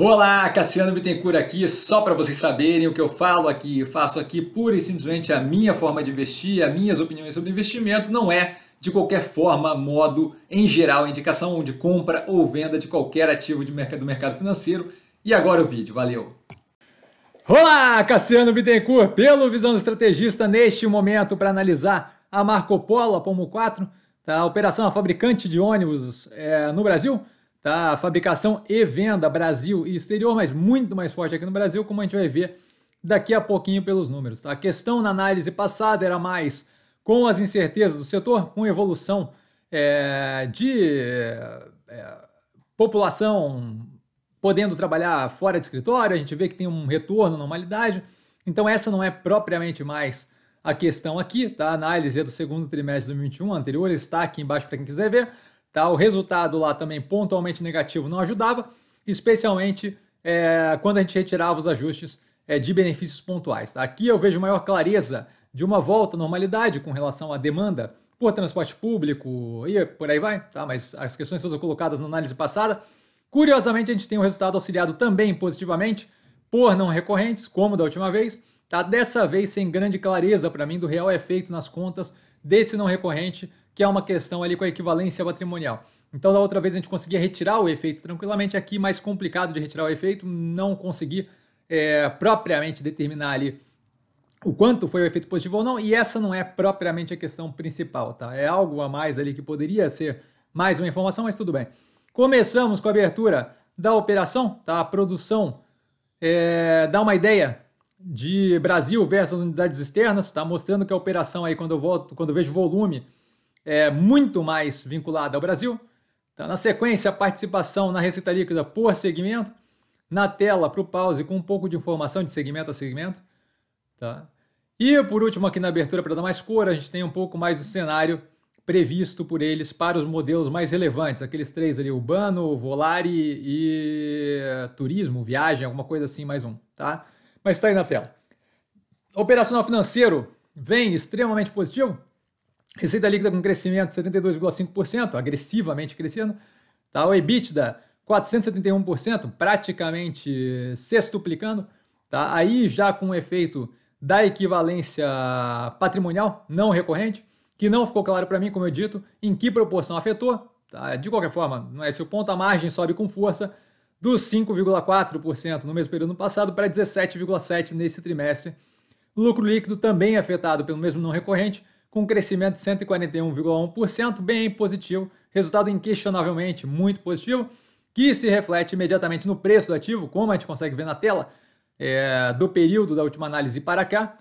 Olá, Cassiano Bittencourt aqui, só para vocês saberem o que eu falo aqui, eu faço aqui pura e simplesmente a minha forma de investir, as minhas opiniões sobre investimento, não é de qualquer forma, modo, em geral, indicação de compra ou venda de qualquer ativo de mercado, do mercado financeiro. E agora o vídeo, valeu! Olá, Cassiano Bittencourt, pelo Visão do Estrategista, neste momento para analisar a Marco Polo, a Pomo 4, a tá? operação a fabricante de ônibus é, no Brasil, tá? Fabricação e venda Brasil e exterior, mas muito mais forte aqui no Brasil, como a gente vai ver daqui a pouquinho pelos números. Tá? A questão na análise passada era mais com as incertezas do setor, com evolução é, de é, é população podendo trabalhar fora de escritório, a gente vê que tem um retorno à normalidade. Então essa não é propriamente mais a questão aqui, tá? A análise é do segundo trimestre de 2021, anterior está aqui embaixo para quem quiser ver. Tá? O resultado lá também pontualmente negativo não ajudava, especialmente é, quando a gente retirava os ajustes é, de benefícios pontuais. Tá? Aqui eu vejo maior clareza de uma volta à normalidade com relação à demanda por transporte público e por aí vai, tá? mas as questões foram colocadas na análise passada. Curiosamente, a gente tem o um resultado auxiliado também positivamente por não recorrentes, como da última vez, tá? Dessa vez sem grande clareza para mim do real efeito nas contas desse não recorrente que é uma questão ali com a equivalência patrimonial. Então, da outra vez a gente conseguia retirar o efeito tranquilamente, aqui mais complicado de retirar o efeito, não consegui é, propriamente determinar ali o quanto foi o efeito positivo ou não, e essa não é propriamente a questão principal, tá? É algo a mais ali que poderia ser mais uma informação, mas tudo bem. Começamos com a abertura da operação, tá? A produção é, dá uma ideia de Brasil versus unidades externas, tá? Mostrando que a operação aí, quando eu volto, quando eu vejo volume, é muito mais vinculada ao Brasil. Então, na sequência, a participação na receita líquida por segmento. Na tela, para o pause, com um pouco de informação de segmento a segmento. Tá? E, por último, aqui na abertura, para dar mais cor, a gente tem um pouco mais do cenário previsto por eles para os modelos mais relevantes, aqueles três ali, urbano, volare e turismo, viagem, alguma coisa assim, mais um, tá? Mas está aí na tela. Operacional financeiro vem extremamente positivo, Receita líquida com crescimento 72,5%, agressivamente crescendo. Tá? O EBITDA 471%, praticamente sextuplicando. Tá? Aí já com o efeito da equivalência patrimonial não recorrente, que não ficou claro para mim, como eu dito, em que proporção afetou. Tá? De qualquer forma, não é esse o ponto, a margem sobe com força dos 5,4% no mesmo período passado para 17,7% nesse trimestre. Lucro líquido também afetado pelo mesmo não recorrente, com um crescimento de 141,1%, bem positivo, resultado inquestionavelmente muito positivo, que se reflete imediatamente no preço do ativo, como a gente consegue ver na tela, é, do período da última análise para cá,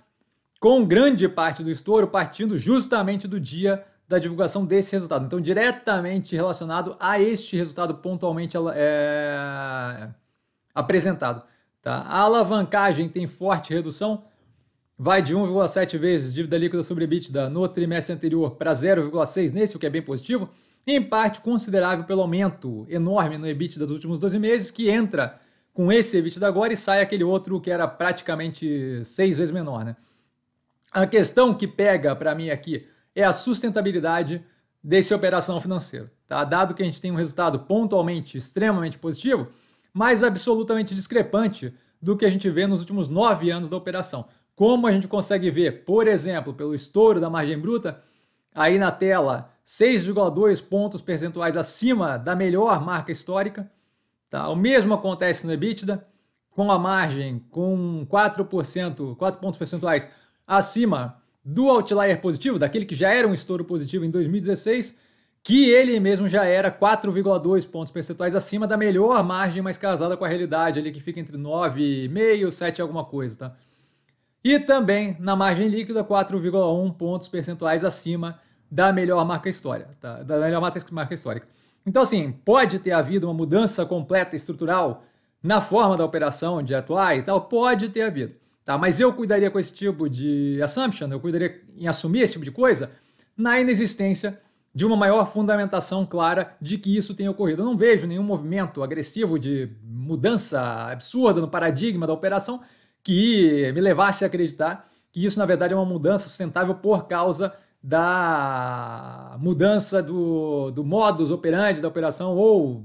com grande parte do estouro partindo justamente do dia da divulgação desse resultado. Então, diretamente relacionado a este resultado pontualmente é, apresentado. Tá? A alavancagem tem forte redução, vai de 1,7 vezes dívida líquida sobre EBITDA no trimestre anterior para 0,6 nesse, o que é bem positivo, em parte considerável pelo aumento enorme no EBITDA dos últimos 12 meses, que entra com esse EBITDA agora e sai aquele outro que era praticamente seis vezes menor. Né? A questão que pega para mim aqui é a sustentabilidade desse operação financeira. Tá? Dado que a gente tem um resultado pontualmente extremamente positivo, mas absolutamente discrepante do que a gente vê nos últimos nove anos da operação. Como a gente consegue ver, por exemplo, pelo estouro da margem bruta, aí na tela 6,2 pontos percentuais acima da melhor marca histórica. Tá? O mesmo acontece no EBITDA, com a margem com 4%, 4 pontos percentuais acima do outlier positivo, daquele que já era um estouro positivo em 2016, que ele mesmo já era 4,2 pontos percentuais acima da melhor margem mais casada com a realidade ali que fica entre 9,5 7 alguma coisa, tá? E também na margem líquida, 4,1 pontos percentuais acima da melhor marca história, tá? da melhor marca histórica. Então, assim, pode ter havido uma mudança completa estrutural na forma da operação de atuar e tal? Pode ter havido. Tá? Mas eu cuidaria com esse tipo de assumption, eu cuidaria em assumir esse tipo de coisa na inexistência de uma maior fundamentação clara de que isso tenha ocorrido. Eu não vejo nenhum movimento agressivo de mudança absurda no paradigma da operação que me levasse a acreditar que isso, na verdade, é uma mudança sustentável por causa da mudança do, do modus operandi da operação ou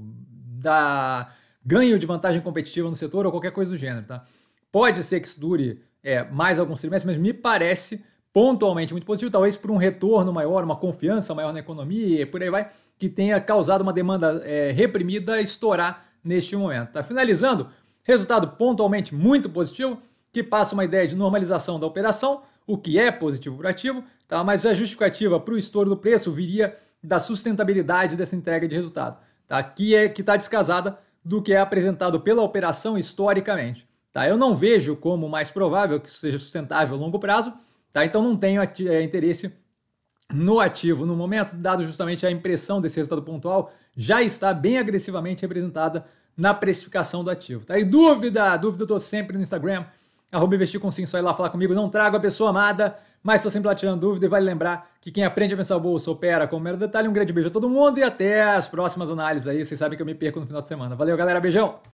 da ganho de vantagem competitiva no setor ou qualquer coisa do gênero. Tá? Pode ser que isso dure é, mais alguns trimestres, mas me parece pontualmente muito positivo, talvez por um retorno maior, uma confiança maior na economia e por aí vai, que tenha causado uma demanda é, reprimida estourar neste momento. Tá? Finalizando, resultado pontualmente muito positivo, que passa uma ideia de normalização da operação, o que é positivo para o ativo, tá? mas a justificativa para o estouro do preço viria da sustentabilidade dessa entrega de resultado, tá? que é, está descasada do que é apresentado pela operação historicamente. Tá? Eu não vejo como mais provável que isso seja sustentável a longo prazo, tá? então não tenho é, interesse no ativo no momento, dado justamente a impressão desse resultado pontual já está bem agressivamente representada na precificação do ativo. Tá? E dúvida, dúvida eu estou sempre no Instagram, arroba é investir com sim, só ir lá falar comigo. Não trago a pessoa amada, mas estou sempre lá tirando dúvida e vale lembrar que quem aprende a pensar bolsa opera com o mero detalhe. Um grande beijo a todo mundo e até as próximas análises aí. Vocês sabem que eu me perco no final de semana. Valeu, galera. Beijão!